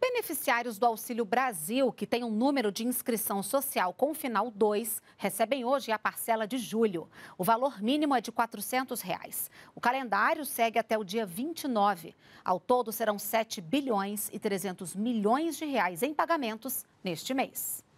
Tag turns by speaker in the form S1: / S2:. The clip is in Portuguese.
S1: Beneficiários do Auxílio Brasil, que tem um número de inscrição social com final 2, recebem hoje a parcela de julho. O valor mínimo é de R$ 400. Reais. O calendário segue até o dia 29. Ao todo, serão 7 bilhões e 300 milhões de reais em pagamentos neste mês.